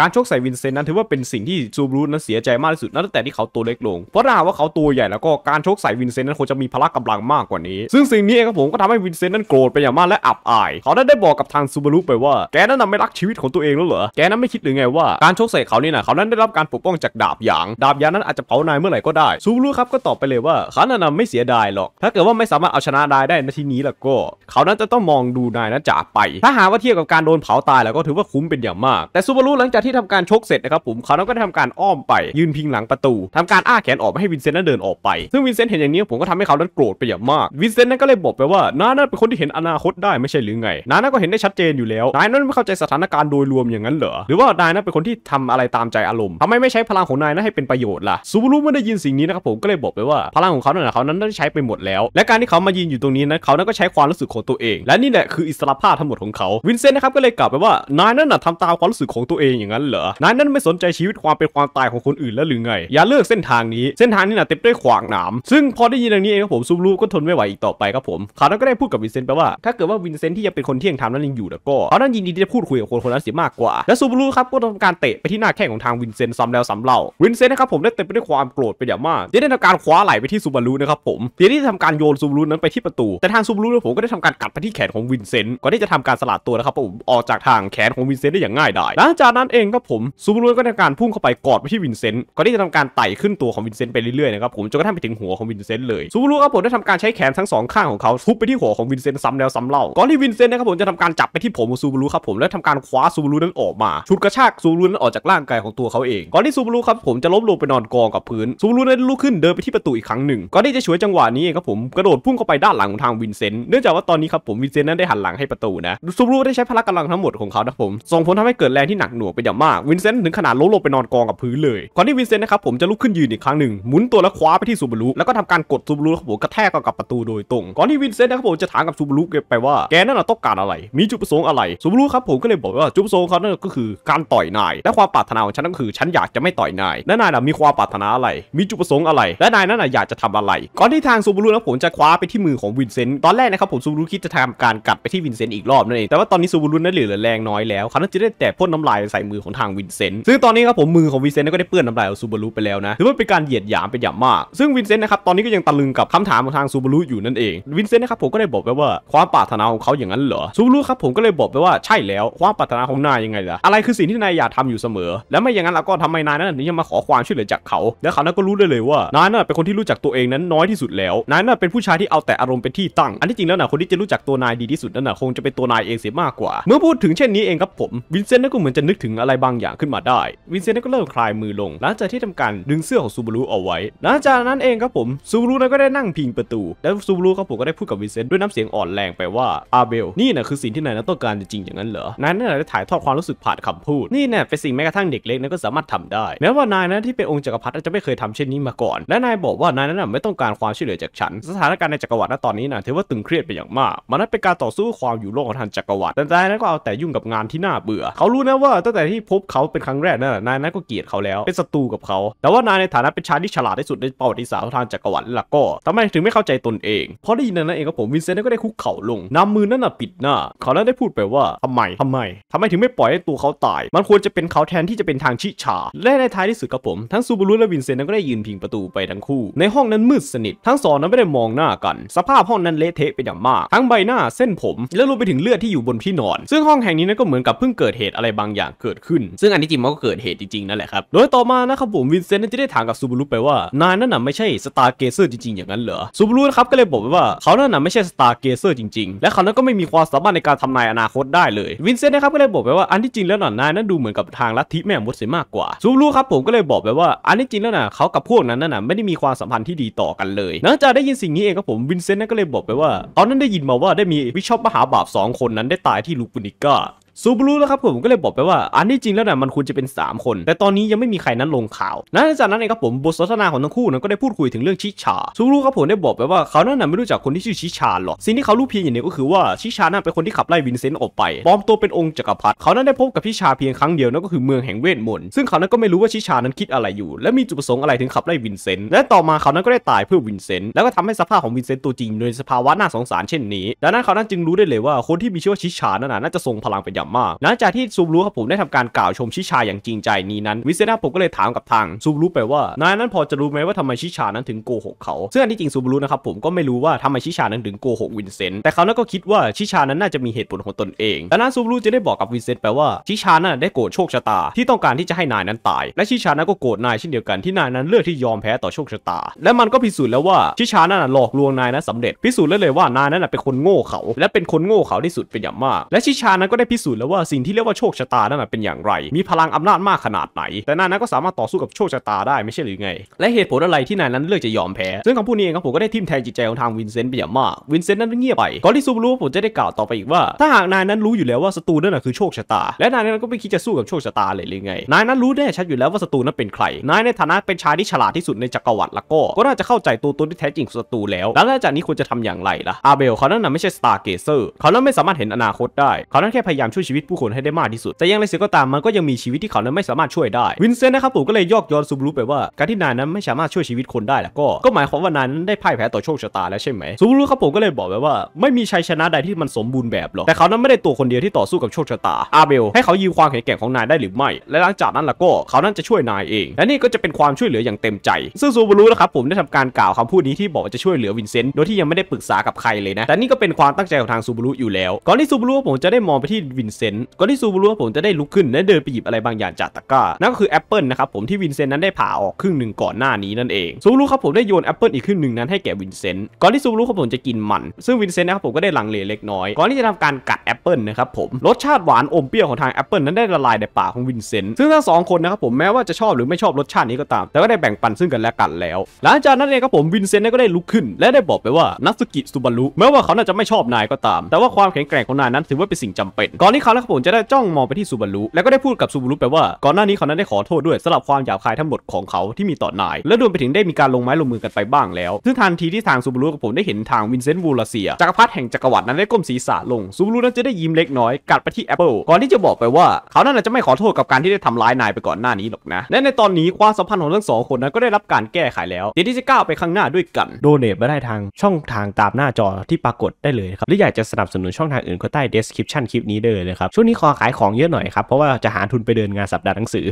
การชกใส่วินเซนต์นั้นถือว่าเป็นสิ่งที่ซูบรูนั้นเสียใจมากที่สุดตั้งแต่ที่เขาตัวเล็กลง เพราะถ้าว่าเขาตัวใหญ่แล้วก็การชกใส่วินเซนต์นั้นคงจะมีพละกำลังมากกว่านี้ ซึ่งสิ่งนี้เองครับผมก็ทำให้วินเซนต์นั้นโกรธไปอย่างมากและอับอาย เขาได้ได้บอกกับทางซูบารุไปว่าแกนั้นนไม่รักชีวิตของตัวเองแล้วเหรอ แกนั้นไม่คิดหรือไงว่าการชกใส่เขานี่นะเขานั้นได้รับการปกป้องจากดาบหยาง ดาบหยางนั้นอาจจะเผานายเมื่อไหร่ก็ได้ ซูบารูครับก็ตอบไปเลยว่าเขานั้นไม่เสียดายหรอกถ้าเกิดว่าไม่สามารถเอาชนะได้ในที่นี้แล้วก็ เขานั้นจะต้องมองดูนายนั้นจากไป ถ้าหาว่าเทียบกับการโดนเผาตายแล้วก็ถือว่าคุ้มเป็นอย่างมากแต่ซูบรหลังจากทที่ทำการชกเสร็จนะครับผมเขาตก็ได้ทำการอ้อมไปยืนพิงหลังประตู ทำการอ้าแขนออกมให้วินเซนต์นั้นเดินออกไป ซึ่งวินเซนต์เห็นอย่างนี้ ผมก็ทำให้เขานั้นโกรธไปอย่างมากวินเซนต์นั้นก็เลยบอกไปว่าน้านั่นเป็นคนที่เห็นอนาคตได้ไม่ใช่หรือไงน้านั่นก็เห็นได้ชัดเจนอยู่แล้วนายนั่นไม่เข้าใจสถานการณ์โดยรวมอย่างนั้นเหรอหรือว่านายนั่นเป็นคนที่ทำอะไรตามใจอารมณ์ทำไมไม่ใช้พลังของนายนั้นให้เป็นประโยชน์ล่ะซูบูรุไม่ได้ยินสิ่งนี้นะครับผมก็เลยบอกไปว่าพลังของเขาเนี่ยเขานั้นได้ใช้ไปหมด แล้วและการที่เขามายืนอยู่ตรงนี้นั้นเขานั้นก็ใช้ความรู้สึกของตัวเอง และนี่แหละคืออิสรภาพทั้งหมดของเขาวินเซนต์นะครับก็เลยกลับไปว่านายนั่นน่ะทำตามความรู้สึกของตัวเองอย่างนันนั้นเหรอนายนั้นไม่สนใจชีวิตความเป็นความตายของคนอื่นแล้วหรือไง อย่าเลือกเส้นทางนี้ เส้นทางนี้นะเต็มด้วยขวางหนาม ซึ่งพอได้ยินอย่างนี้เองครับผมซูบลูก็ทนไม่ไหวอีกต่อไปครับผมขานั้นก็ได้พูดกับวินเซนต์ไปว่า ถ้าเกิดว่าวินเซนต์ที่ยังเป็นคนเที่ยงธรรมนั้นยังอยู่แล้วก็เขานั้นยินดีที่จะพูดคุยกับคนคนนั้นเสียมากกว่า และซูบลูครับก็ทำการเตะไปที่หน้าแข้งของทางวินเซนต์ซ้ำแล้วซ้ำเล่า วินเซนต์นะครับผมได้เต็มไปด้วยความโกรธไปอย่างมากได้ทำการคว้าไหล่ไปที่ซูบลนะครับผมเยทำการโยนซูบนั้นไปที่ประตูแต่ทางซูบผมก็ได้ทำการกัดไปที่แขนของวินเซนต์ก่อนที่จะทำการสลัดตัวนะครับผมออกจากทางแขนของวินเซนต์ได้อย่างง่ายดายหลังจากนั้นเองก็ผมซูบูรุก็ทำการพุ่งเข้าไปกอดไปที่วินเซนต์ก่อนที่จะทำการไต่ขึ้นตัวของวินเซนต์ไปเรื่อยๆนะครับผมจนกระทั่งไปถึงหัวของวินเซนต์เลยซูบูรุครับผมได้ทำการใช้แขนทั้งสองข้างของเขาทุบไปที่หัวของวินเซนต์ซ้ำแล้วซ้ำเล่าก่อนที่วินเซนต์นะครับผมจะทำการจับไปที่ผมของซูบูรุครับผมและทำการคว้าซูบูรุนั้นออกมา ชุดกระชากซูบูรุนั้นออกจากร่างกายของตัวเขาเองก่อนที่ซูบูรุครับผมจะล้มลงไปนอนกองกับพื้นซูบูรุนั้นลุกขึ้นเดินไปที่ประตูอีกครั้งหนึ่งก่อนที่จะฉวยจังหวะนี้ครับผมกระโดดพุ่งเข้าไปด้านหลังของทางวินเซนต์เนื่องจากว่าตอนนี้ครับผมวินเซนต์นั้นได้หันหลังให้ประตูนะซูรได้ใช้พละกำลังทั้งหมดของเขานะผมส่งผลทำให้เกิดแรงที่หนักหน่วงปอย่างมากวินเซนต์ถึงขนาดล้มลงไปนอนกองกับพื้นเลย ก่อนที่วินเซนต์นะครับผมจะลุกขึ้นยืนอีกครั้งหนึ่งหมุนตัวแล้วคว้าไปที่ซูบารุแล้วก็ทำการกดซูบารุครับผมกระแทกกับประตูโดยตรง ก่อนที่วินเซนต์นะครับผมจะถามกับซูบารุไปว่าแกนั่นต้องการอะไร มีจุดประสงค์อะไรซูบารุครับผมก็เลยบอกว่าจุดประสงค์เขานี่ยก็คือการต่อยนายและความปรารถนาของฉันก็คือ ฉันอยากจะไม่ต่อยนายและนายน่ะมีความปรารถนาอะไร มีจุดประสงค์อะไรและนายนั่นน่ะอยากจะทำอะไร ก่อนที่ทางซูบารุนะผมจะคว้าไปที่มือของวินเซนต์ตอนแรกนะครับผมซูบารุคิดจะทำการกัดไปที่วินเซนต์อีกรอบนั่นเองแต่ว่าตอนนี้ซูบารุนั้นเหลือแรงน้อยแล้ว เขาาจะได้แต่พ่นน้ำลายใส่มืออของทางวินเซนต์ซึ่งตอนนี้ครับผมมือของวินเซนต์ก็ได้เปื้อนน้ำลายของซูบารุไปแล้วนะถือว่าเป็นการเหยียดหยามเป็นอย่างมาก ซึ่งวินเซนต์นะครับตอนนี้ก็ยังตะลึงกับคำถามของทางซูบารุอยู่นั่นเองวินเซนต์นะครับผมก็ได้บอกไปว่าความปรารถนาของเขาอย่างนั้นเหรอซูบารุครับผมก็เลยบอกไปว่าใช่แล้วความปรารถนาของนายยังไงล่ะอะไรคือสิ่งที่นายอยากทำอยู่เสมอ และไม่อย่างนั้นเราก็ทำไมนายนั้นนี่ยังมาขอความช่วยเหลือจากเขา และเขานั้นก็รู้ได้เลยว่านายน่ะเป็นคนที่รู้จักตัวเองนั้นน้อยที่สุดแล้วนายน่ะเป็นผู้ชายที่เอาแต่อารมณ์เป็นที่ตั้งอันที่จริงแล้วนะคนที่จะรู้จักตัวนายดีที่สุดนั่นนะคงจะเป็นตัวนายเองเสียมากกว่า เมื่อพูดถึงเช่นนี้เองครับผมวินเซนต์ก็เหมือนจะนึกถึงอะรไรบางอย่างขึ้นมาได้ วินเซนต์ก็เริ่มคลายมือลงหลังจากที่ทำการดึงเสื้อของซูบารุเอาไว้หลังจากนั้นเองครับผม ซูบารุนั้นก็ได้นั่งพิงประตู แล้วซูบารุครับผมก็ได้พูดกับวินเซนต์ด้วยน้ำเสียงอ่อนแรงไปว่า อาเบลนี่นะคือสิ่งที่นายนั้นต้องการจริงๆอย่างนั้นเหรอนายนั่นแหละถ่ายทอดความรู้สึกผ่านคำพูด นี่เนี่ยเป็นสิ่งแม้กระทั่งเด็กเล็กนั้นก็สามารถทำได้ แม้ว่านายนั้นที่เป็นองค์จักรพรรดิจะไม่เคยทำเช่นนี้มาก่อน และนายบอกว่านายนั้นไม่ต้องการความช่วยเหลือจากฉัน สถานการณ์ในจักรวรรดิตอนนี้นะถือว่าตึงเครียดไปอย่างมากมันนั้นเป็นการต่อสู้ความอยู่รอดของทางจักรวรรดิแต่นายนั้นก็เอาแต่ยุ่งกับงานที่น่าเบื่อ เขารู้นะว่าตั้งแต่ที่ที่พบเขาเป็นครั้งแรกนั่นนายนั้นก็เกลียดเขาแล้ว เป็นศัตรูกับเขา แต่ว่านายในฐานะเป็นชายที่ฉลาดที่สุดในประวัติศาสตร์ทางจักรวรรดิล่ะก็ทำไมถึงไม่เข้าใจตนเอง เพราะได้ยินนั้นเองครับผมวินเซนต์ก็ได้คุกเข่าลงนำมือนั่นน่ะปิดหน้า เขา นั้นได้พูดไปว่าทำไมทำไม ทำไมถึงไม่ปล่อยให้ตัวเขาตาย มันควรจะเป็นเขาแทนที่จะเป็นทางชิชา และในท้ายที่สุดครับผม ทั้งซูบารุและวินเซนต์ก็ได้ยืนพิงประตูไปทั้งคู่ ในห้องนั้นมืดสนิท ทั้งสองนั้นไม่ได้มองหน้ากัน สภาพห้องนั้นเละเทะไปอย่างมาก ทั้งใบหน้าเส้นผมและรวมไปถึงเลือดที่อยู่บนที่นอน ซึ่งห้องแห่งนี้นั้นก็เหมือนกับเพิ่งเกิดเหตุอะไรบางอย่างเกิดขึ้นขึ้นซึ่งอันที่จริงมันก็เกิดเหตุจริงๆ นั่นแหละครับ โดยต่อมานะครับผมวินเซนต์จะได้ถามกับซูบูรุไปว่า นายนั่นน่ะไม่ใช่สตาร์เกเซอร์จริงๆ อย่างนั้นเหรอ ซูบูรุนะครับก็เลยบอกไปว่าเขานั่นน่ะไม่ใช่สตาร์เกเซอร์จริงๆ และเขานั้นก็ไม่มีความสามารถในการทำนายอนาคตได้เลย วินเซนต์นะครับก็เลยบอกไปว่า อันที่จริงแล้วน่ะนายนั้นดูเหมือนกับทางลัทธิแม่มดเสียมากกว่า ซูบูรุครับผมก็เลยบอกไปว่าอันที่จริงแล้วน่ะเขากับพวกนั้นน่ะไม่ได้มีความสัมพันธ์ที่ดีต่อกันเลยหลังจากได้ยินสิ่งนี้เองครับผมวินเซนต์ก็เลยบอกไปว่าเขานั้นได้ยินมาว่าได้มีวิชอปมหาบาปงคนนั้นได้ตายที่ลูปุนิก้าซูบารุ้วครับผมก็เลยบอกไปว่าอันที่จริงแล้วน่ยมันควรจะเป็น 3 คน แต่ตอนนี้ยังไม่มีใครนั้นลงข่าวนั้นจากนั้นเองครับผมบทสนทนาของทั้งคู่นั้นก็ได้พูดคุยถึงเรื่องชิชาซูบารุครับผมได้บอกไปว่า เขานั้นไม่รู้จักคนที่ชื่อชิชาหรอกสิ่งที่เขารู้เพียงอย่างเดียวก็คือว่าชิชาน่าเป็นคนที่ขับไล่วินเซนต์ออกไปปลอมตัวเป็นองค์จักรพรรดิเขานั้นได้พบกับชิชาเพียงครั้งเดียวนั่นก็คือเมืองแห่งเวทมนต์ซึ่งเขานั้นก็ไม่รู้ว่าชิชานั้นคิดอะไรอยู่ และมีจุดประสงค์อะไรถึงขับไล่วินเซนต์และต่อมาเขานั้นก็ได้ตายเพื่อวินเซนต์แล้วก็ทำให้สภาพของวินเซนต์ตัวจริงโดยสภาวะน่าสงสารเช่นนี้ดังนั้นเขานั้นจึงรู้ได้เลยว่าคนที่มีชื่อว่าชิชานั้นน่าจะทรงพลังเป็นอย่างมาหลังจากที่ซูบลูครับ ผมได้ทำการกล่าวชมชิชาอย่างจริงใจนี้นั้นวิเซนาผมก็เลยถามกับทางซูบลูไปว่านายนั้นพอจะรู้ไหมว่าทำไมชิชานั้นถึงโกหกเขาซึ่งอันที่จริงซูบลูนะครับผมก็ไม่รู้ว่าทำไมชิชานั้นถึงโกหกวินเซนต์แต่เขานั้นก็คิดว่าชิชานั้นน่าจะมีเหตุผลของตนเองดังนั้นซูบลูจะได้บอกกับวินเซนต์ไปว่าชิชานั้นได้โกรธโชคชะตาที่ต้องการที่จะให้นายนั้นตาย และชิชานั้นก็โกรธนายเช่นเดียวกันที่นายนั้นเลือกที่ยอมแพ้ต่อโชคชะตา และมันก็พิสูจน์แล้วว่าชิชานั้นหลอกลวงนายนั้นสำเร็จพิสูจน์เลยว่านายนั้นเป็นคนโง่เขา และเป็นคนโง่เขาที่สุดเป็นอย่างมาก และชิชานั้นก็ได้พิสูจแล้วว่าสิ่งที่เรียกว่าโชคชะตานั้นเป็นอย่างไร มีพลังอำนาจมากขนาดไหน แต่นายนั้นก็สามารถต่อสู้กับโชคชะตา ได้ไม่ใช่หรือไง และเหตุผลอะไรที่นายนั้นเลือกจะยอมแพ้ซึ่งคำพูดนี้เองครับผมก็ได้ทิมแทงจิตใจของทางวินเซนต์เป็นอย่างมาก วินเซนต์นั้นเงียบไป ก่อนที่ซูบูรุผมจะได้กล่าวต่อไปอีกว่า ถ้าหากนายนั้นรู้อยู่แล้วว่าศัตรูนั่นคือโชคชะตา และนายนั้นก็ไม่คิดจะสู้กับโชคชะตาเลยหรือไง นายนั้นรู้แน่ชัดอยู่แล้วว่าศัตรูนั้นเป็นใคร นายในฐานะเป็นชายที่ฉลาดที่สุดในจักรวรรดิลวก็ก็น่าจะเข้าใจตัวตนที่แท้จริงของศัตรูแล้วแล้วจากนี้ควรจะทำอย่างไรล่ะอาเบลเขานั้นไม่ใช่สตาร์เกเซอร์เขานั้นไม่สามารถเห็นอนาคต ได้เขานั้นแค่พยายามช่ววยชีวิตผู้คนให้ได้มากที่สุดแต่ยังไรเสียก็ตามมันก็ยังมีชีวิตที่เขานั้นไม่สามารถช่วยได้วินเซนต์นะครับผมก็เลยยอกย้อนซูบรุไปว่าการที่นายนั้นไม่สามารถช่วยชีวิตคนได้แล้วก็ก็หมายความว่านายนั้นได้พ่ายแพ้ต่อโชคชะตาแล้วใช่ไหมซูบรุครับผมก็เลยบอกไปว่าไม่มีชัยชนะใดที่มันสมบูรณ์แบบหรอกแต่เขานั้นไม่ได้ตัวคนเดียวที่ต่อสู้กับโชคชะตาอาเบลให้เขายืมความแข็งแกร่งของนายได้หรือไม่และหลังจากนั้นล่ะก็เขานั้นจะช่วยนายเองและนี่ก็จะเป็นความช่วยเหลืออย่างเต็มใจซึ่งซูบรุนะครับผมได้ทำการกล่าวคำพูดนี้ที่บอกจะช่วยเหลือวินเซนต์โดยที่ยังไม่ได้ปรึกษากับใครเลยนะแต่นี่ก็เป็นความตั้งใจของทางซูบรุอยู่แล้วก่อนที่ซูบรุผมจะได้มองไปที่วินเซนต์ก่อนที่ซูบูรุผมจะได้ลุกขึ้นและเดินไปหยิบอะไรบางอย่างจากตะกร้านั่นก็คือแอปเปิลนะครับผมที่วินเซนต์นั้นได้ผ่าออกครึ่งหนึ่งก่อนหน้านี้นั่นเองซูบูรุครับผมได้โยนแอปเปิลอีกครึ่งหนึ่งนั้นให้แก่วินเซนต์ก่อนที่ซูบูรุครับผมจะกินมันซึ่งวินเซนต์นะครับผมก็ได้หลังเลเล็กน้อย ก่อนที่จะทำการกัดแอปเปิลนะครับผมรสชาติหวานอมเปรี้ยวของทางแอปเปิลนั้นได้ละลายในปากของวินเซนต์ซึ่งทั้งสองคนนะครับผมแม้ว่าจะชอบหรือไม่ชอบรสชาตินี้ก็ตามแต่ก็ได้แบ่งปันซึ่งกันและกันแล้ว หลังจากนั้นเองครับผมวินเซนต์ก็ได้ลุกขึ้นและได้บอกไปว่านัสกิสุบุแม้ว่าเขาน่าจะไม่ชอบนายก็ตามแต่ว่าความแข็งแกร่งของนายนั้นถือว่าเป็นสิ่งจำเป็นก่อนทีที่เขาและผมจะได้จ้องมองไปที่ซูบารุแล้วก็ได้พูดกับซูบารุไปว่า ก่อนหน้านี้เขานั้นได้ขอโทษด้วยสำหรับความหยาบคายทั้งหมดของเขาที่มีต่อนาย และรวมไปถึงได้มีการลงไม้ลงมือกันไปบ้างแล้ว ซึ่งทันทีที่ทางซูบารุกับผมได้เห็นทางวินเซนต์วูลาเซียจักรพรรดิแห่งจักรวรรดินั้นได้ก้มศีรษะลงซูบารุนั้นจะได้ยิ้มเล็กน้อยกัดไปที่แอปเปิลก่อนที่จะบอกไปว่าเขานั้นจะไม่ขอโทษกับการที่ได้ทำร้ายนายไปก่อนหน้านี้หรอกนะและในตอนนี้ความสัมพันธ์ของทั้งสองคนนั้นก็ได้รับการแก้ไขแล้วเดี๋ยวที่จะก้าวไปข้างหน้าด้วยกันโดเนทมาได้ทางช่องทางตามหน้าจอที่ปรากฏได้เลยครับหรืออยากจะสนับสนุนช่องทางอื่นก็ใต้ description คลิปนี้ได้เลยเลยครับช่วงนี้ขอขายของเยอะหน่อยครับเพราะว่าจะหาทุนไปเดินงานสัปดาห์หนังสือ